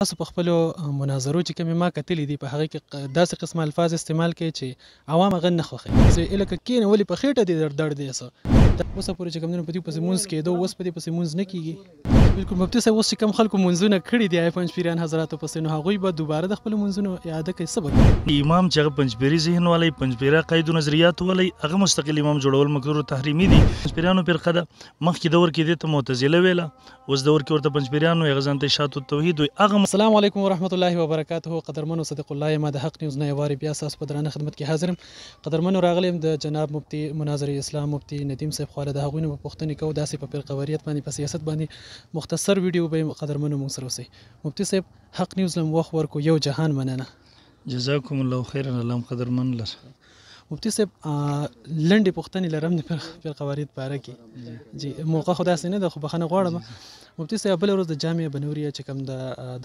تاسو په خپلو مناظرو چې کومې ما کتلې دي په هغه کې داسې قسمه الفاظ استعمال کوي چې عوام هغه نه خوښوي زه لکه کینه ولې په خېټه دې درد دی څه اوسه پورې چې کوم دې په دې پسې مونځ کېدو اوس په دې پسې مونځ نه کېږي بالکل مفتي صاحب اوس چې کم خلکو منځونه کړی دي پنځ پیران حضراتو پسې نو هغوی به دوباره د خپل منځونو اعاده کوي سبب امام چې پنځ پیری ذهن والی پنځ پیرا قید نظریات والی هغه مستقل امام جوړول مکرو تحریمی دي پنځ پیرانو فرقه ده مخکې دور کې د معتزله ویله اوس دور کې ورته پنځ پیرانو غزان ته شاتو توحید او هغه السلام علیکم ورحمت الله وبرکاته قدرمنو صدق الله ما د حق نیوز نه واری بیا ساس په درانه خدمت کې حاضرم قدرمنو راغلم د جناب مفتي مناظر اسلام مفتي ندیم صاحب خاله د هغوی نه پوښتنه کو داسې په فرقه وریت باندې په سیاست باندې مختصر ویډیو به قدرمنو موږ سره اوسئ مفتي صاحب حق نیوز لم وخت ورکو یو جهان مننه جزاکم الله خیرا الله قدرمن لر مفتي صاحب لنډې پوښتنې لرم د پیر قوارید په اړه کې جی موقع خو داسې نه ده خو بخښنه غواړم مفتي صاحب بل ورځ د جامعې بنوریه چې کوم د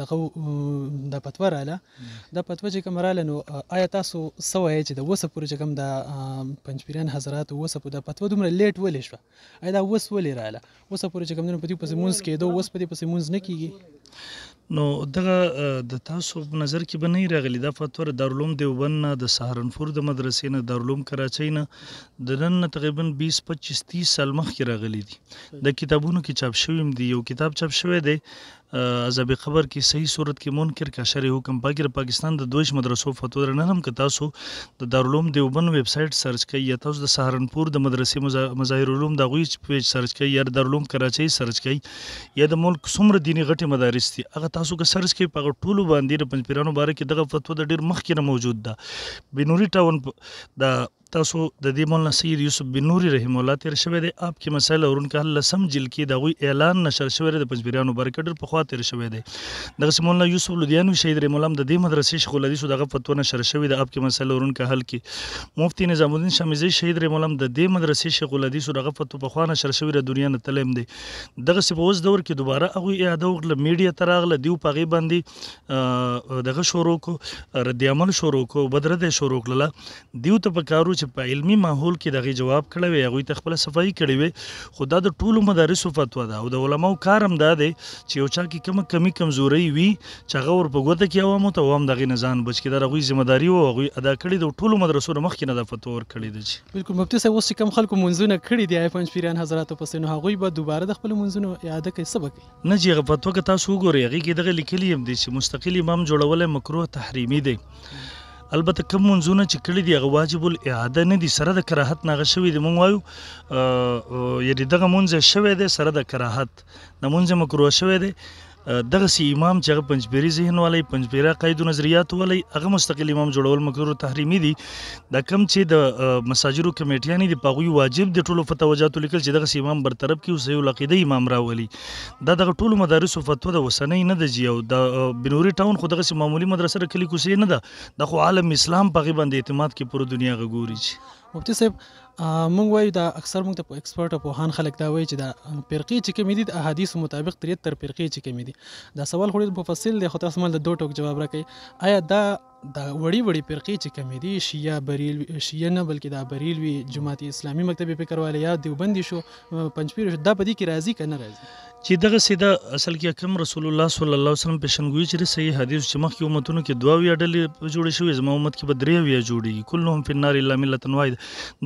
دغه د پتوه رااله د پتوه چې کوم رااله نو آیا تاسو څه وایئ چې د اوسه پورې چې کوم د پنجپیران حضرات اوسه په د پتوه دومره لیټ ولې شوه آیا دا اوس ولې رااله اوسه پورې چې کوم په دې پسې مونځ کېدو اوس په دې پسې مونځ نه کېږي نو دغه د تاسو په نظر کې به نه راغلی دا فتور دارالعلوم دیوبند نه د سهارنپور د مدرسې نه دارالعلوم کراچۍ نه د نن تقریبا 20 25 30 سال مخکې راغلی دي د کتابونو کې چاپ شوی دی یو کتاب چاپ شوی دی عذاب خبر کې صحیح صورت کې منکر کا شرع حکم پاکر پاکستان د دویش مدرسو فتوا رننم ک تاسو د دارالعلوم دیوبند ویب سټ سرچ کړئ یا تاسو د سهارنپور د مدرسې مظاهر علوم د غوی پیج سرچ کړئ یا د دارالعلوم کراچۍ سرچ کړئ یا د ملک څومره دینی غټي مدارس دي هغه تاسو که سرچ کړئ په ټولو باندې د پنځپیرانو باره کې دغه فتوا د ډیر مخکې موجود ده بنوري ټاون د تاسو د دې مولانا سید یوسف بن نوري رحم الله تیر شوی دی اپ کې مسایل اورن کا لسم جل کې د غوی اعلان نشر شوی دی پنځبیرانو برکډر په خوا تیر شوی دی دغه مولانا یوسف لودیانو شهید رحم الله د دې مدرسې شغل حدیث دغه فتوا نشر شوی دی اپ کې مسایل اورن کا حل کې مفتی نظام الدین شمیزی شهید رحم الله د دې مدرسې شغل حدیث دغه فتوا په خوا نشر شوی دی دنیا نه تلم دی دغه په اوس دور کې دوباره هغه اعاده وکړه میډیا تراغله دیو پغې باندې دغه شروع کو ردیامل شروع کو بدرده شروع کړه دیو ته په کارو چې چې په علمی ماحول کې دغه جواب کړی وي هغه ته خپل صفائی کړی وي خو دا د ټولو مدارسو فتوا ده او د علماو کارم ده دی چې یو چا کې کوم کمی کمزوري وي چې هغه ور په ګوته کې عوامو ته عوام دغه نزان بچ کې دا غوي ذمہ داری او غوي ادا کړی د ټولو مدرسو مخکې نه د فتوا ور کړی دي بالکل مفتي صاحب اوس کم خلکو منځونه کړی دی پنځ پیران حضرات پسې نو هغه به دوباره د خپل منځونو اعاده کوي سبق نه جی غفتو که تاسو وګورئ هغه کې دغه لیکلی هم دي چې مستقلی امام جوړول مکروه تحریمی دی البته کوم منځونه چې کړی دی هغه واجب الاعاده نه دي سره د کراهت نه غشوي دی مونږ وایو یعنی دغه منځ شوی دی سره د کراهت د منځ مکروه شوی دی دغه سی امام چې پنځپيري ذهن والی پنځپيره قید نظریات والی هغه مستقل امام جوړول مکرو تحریمی دي د کم چې د مساجرو کمیټیان دي پاغوی واجب د ټولو فتوجاتو لیکل چې دغه سی امام برطرف کیو صحیح العقیده امام راولي دا دغه ټولو مدارس او فتوا د وسنۍ نه دی یو د بنوري ټاون خو دغه سی معمولی مدرسه کلی کوسي نه ده د خو عالم اسلام پغي باندې اعتماد کې پر دنیا غوړي مفتی صاحب مونږ وایو دا اکثر مونږ ته په ایکسپرت او پوهان خلک دا وایي چې دا فرقې چې کوم دي د احادیث مطابق ترې تر فرقې چې کوم دي دا سوال خو ډېر مفصل دی خو تاسو مل د دوه ټوک جواب راکړئ آیا دا دا وړي وړي فرقې چې کوم دي شیعه بریل شیعه نه بلکې دا بریلوي جماعت اسلامي مکتب فکر والیا دیوبندي شو پنځپیر شو دا په دې کې راضي کنه راضي چې دغه سیده اصل کې کوم رسول الله صلی الله علیه وسلم پیشنګوي چې صحیح حدیث چې مخکې امتونو کې دوه وی ډلې جوړې شوې زمو امت کې به درې وی جوړې کلهم فی النار الا ملت واحد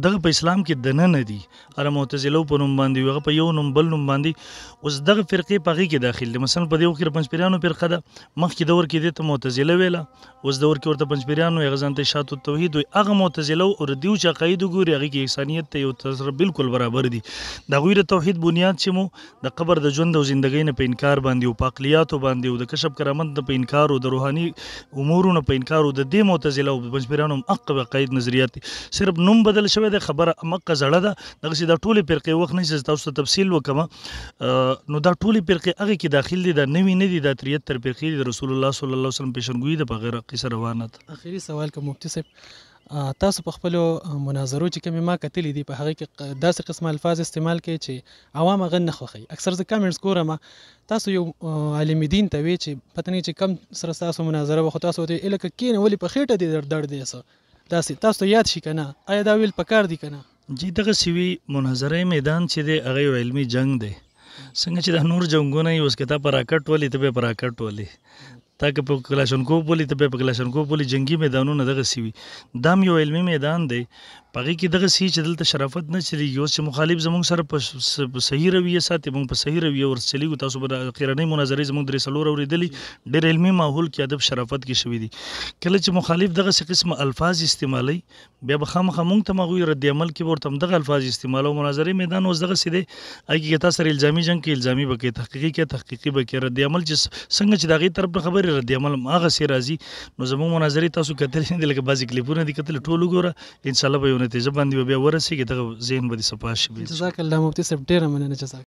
دغه په اسلام کې دنه نه دي ار معتزله په نوم باندې وغه په یو نوم بل نوم باندې اوس دغه فرقې په غي کې داخل دي مثلا په دې وخت کې پنځ پیرانو فرقه ده مخکې دور کې د معتزله ویله اوس دور کې ورته پنځ پیرانو یغه ځانته شات التوحید او هغه معتزله او دیو چې عقاید ګوري هغه کې انسانیت ته یو تصرف بالکل برابر دي د غویر توحید بنیاد چې مو د قبر د ژوند ژوند او ژوندۍ نه په انکار باندې او په اقلیاتو باندې او د کشف کرامت په انکار او د روحاني امورونو په انکار او د دې معتزله او بنسپیرانو مقب قید نظریات صرف نوم بدل شوی د خبره مقه زړه ده دغه سیده ټوله فرقې وخت نه تاسو ته تفصیل وکم نو دا ټوله فرقې هغه کې داخل دي د نوی نه دي د 73 فرقې د رسول الله صلی الله علیه وسلم پیشنګوئی د بغیر قصه روانه ده اخیری سوال کوم مفتي صاحب تاسو په خپل مناظرو چې کومه ما کتلې دي په هغه کې داسې قسمه الفاظ استعمال کوي چې عوام غن نه خوخي اکثر ځکه کمنټس ګورم تاسو یو عالم دین ته وی چې پته نه چې کم سره تاسو مناظره وخت تاسو ته الکه کین ولې په خېټه دي درد درد دي داسې تاسو یاد شي کنه آیا دا ویل پکار دي کنه جی دغه سیوی مناظره میدان چې دی هغه علمی جنگ دی څنګه چې د نور جنگونه یې اوس کته پراکټ ولې ته به پراکټ ولې تا که په کلاشنکوف ولې ته به په کلاشنکوف ولې جنگي میدانونه دغه سوي دا یو علمي میدان دی پغې کې دغه سي چې دلته شرافت نه چلی یو چې مخالف زموږ سره په صحیح رویه ساتي موږ په صحیح رویه ور چلیو تاسو به د قیراني مناظرې زموږ درې سلور اورېدلې ډېر علمي ماحول کې ادب شرافت کې شوې دي کله چې مخالف دغه سي قسم الفاظ استعمالي بیا به خامخا موږ ته مغوي رد عمل کې ورته دغه الفاظ استعمالو مناظرې میدان اوس دغه سي دي اګه تاسو سره الزامي جنگ کې الزامي بکې تحقیقي کې تحقیقي بکې رد عمل چې څنګه چې دغه طرف خبرې رد عمل ماغه سي راځي نو زموږ مناظرې تاسو کتل نه دي لکه بازي کلیپونه دي کتل ټولو ګوره ان شاء الله یو نتیجه باندې به بیا ورسیږي دغه ذهن به دې صفا شي جزاک الله مفتي صاحب ډېره مننه جزاک